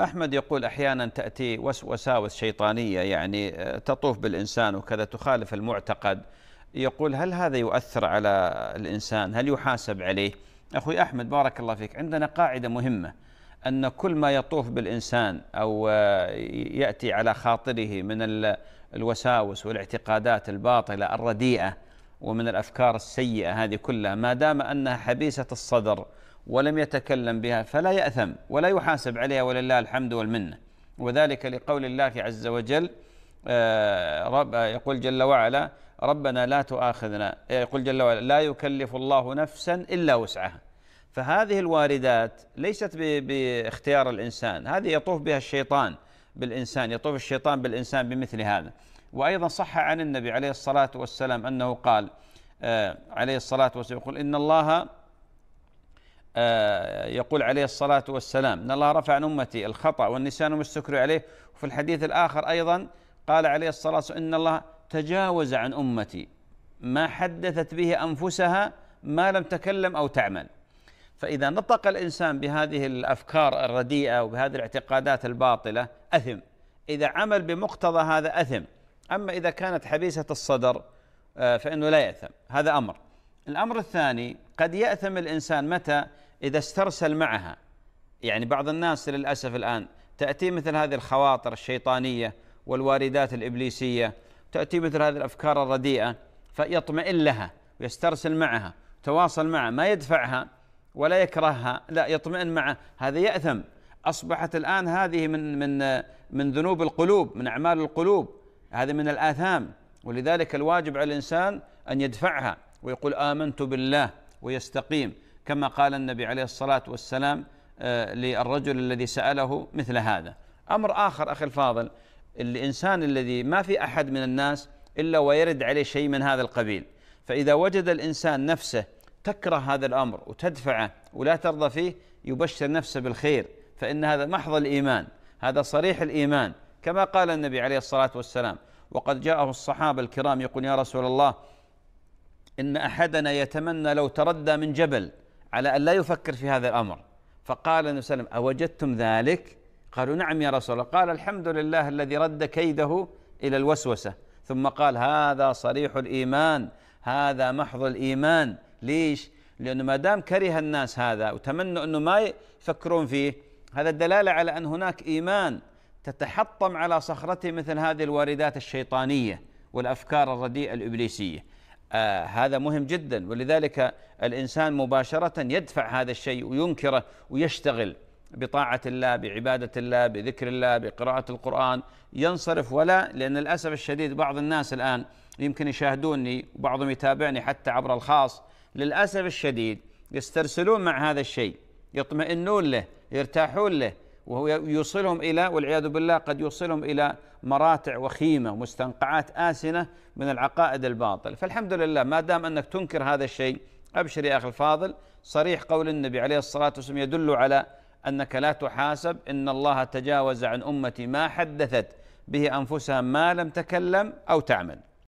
أحمد يقول أحيانا تأتي وساوس شيطانية يعني آه، تطوف بالإنسان وكذا تخالف المعتقد يقول هل هذا يؤثر على الإنسان هل يحاسب عليه أخوي أحمد بارك الله فيك عندنا قاعدة مهمة أن كل ما يطوف بالإنسان أو آه، يأتي على خاطره من الوساوس والاعتقادات الباطلة الرديئة ومن الأفكار السيئة هذه كلها ما دام أنها حبيسة الصدر ولم يتكلم بها فلا يأثم ولا يحاسب عليها ولله الحمد والمنة وذلك لقول الله عز وجل آه، رب آه، يقول جل وعلا ربنا لا تؤاخذنا آه، يقول جل وعلا لا يكلف الله نفسا إلا وسعها فهذه الواردات ليست باختيار الإنسان هذه يطوف بها الشيطان بالإنسان يطوف الشيطان بالإنسان بمثل هذا وأيضا صح عن النبي عليه الصلاة والسلام أنه قال آه، عليه الصلاة والسلام يقول إن الله آه، يقول عليه الصلاة والسلام إن الله رفع عن أمتي الخطأ والنسيان والسكر عليه وفي الحديث الآخر أيضا قال عليه الصلاة والسلام إن الله تجاوز عن أمتي ما حدثت به أنفسها ما لم تكلم أو تعمل فإذا نطق الإنسان بهذه الأفكار الرديئة وبهذه الاعتقادات الباطلة أثم إذا عمل بمقتضى هذا أثم أما إذا كانت حبيسة الصدر آه، فإنه لا يأثم هذا أمر الأمر الثاني قد يأثم الإنسان متى إذا استرسل معها يعني بعض الناس للأسف الآن تأتي مثل هذه الخواطر الشيطانية والواردات الإبليسية تأتي مثل هذه الأفكار الرديئة فيطمئن لها ويسترسل معها تواصل معها ما يدفعها ولا يكرهها لا يطمئن معه هذا يأثم أصبحت الآن هذه من من آه، من ذنوب القلوب من أعمال القلوب هذا من الآثام ولذلك الواجب على الإنسان أن يدفعها ويقول آمنت بالله ويستقيم كما قال النبي عليه الصلاة والسلام آه، للرجل الذي سأله مثل هذا أمر آخر أخي الفاضل الإنسان الذي ما في أحد من الناس إلا ويرد عليه شيء من هذا القبيل فإذا وجد الإنسان نفسه تكره هذا الأمر وتدفعه ولا ترضى فيه يبشر نفسه بالخير فإن هذا محض الإيمان هذا صريح الإيمان كما قال النبي عليه الصلاة والسلام وقد جاءه الصحابة الكرام يقول يا رسول الله إن أحدنا يتمنى لو تردى من جبل على أن لا يفكر في هذا الأمر فقال النبي صلى الله عليه وسلم أوجدتم ذلك قالوا نعم يا رسول الله قال الحمد لله الذي رد كيده إلى الوسوسة ثم قال هذا صريح الإيمان هذا محض الإيمان ليش لأنه ما دام كره الناس هذا وتمنوا أنه ما يفكرون فيه هذا الدلالة على أن هناك إيمان تتحطم على صخرته مثل هذه الواردات الشيطانيه والافكار الرديئه الابليسيه آه هذا مهم جدا ولذلك الانسان مباشره يدفع هذا الشيء وينكره ويشتغل بطاعه الله بعباده الله بذكر الله بقراءه القران ينصرف ولا لان للاسف الشديد بعض الناس الان يمكن يشاهدوني وبعضهم يتابعني حتى عبر الخاص للاسف الشديد يسترسلون مع هذا الشيء يطمئنون له يرتاحون له وهو يوصلهم الى والعياذ بالله قد يوصلهم الى مراتع وخيمه مستنقعات اسنه من العقائد الباطل فالحمد لله ما دام انك تنكر هذا الشيء ابشر يا اخي الفاضل صريح قول النبي عليه الصلاه والسلام يدل على انك لا تحاسب ان الله تجاوز عن امتي ما حدثت به انفسها ما لم تكلم او تعمل.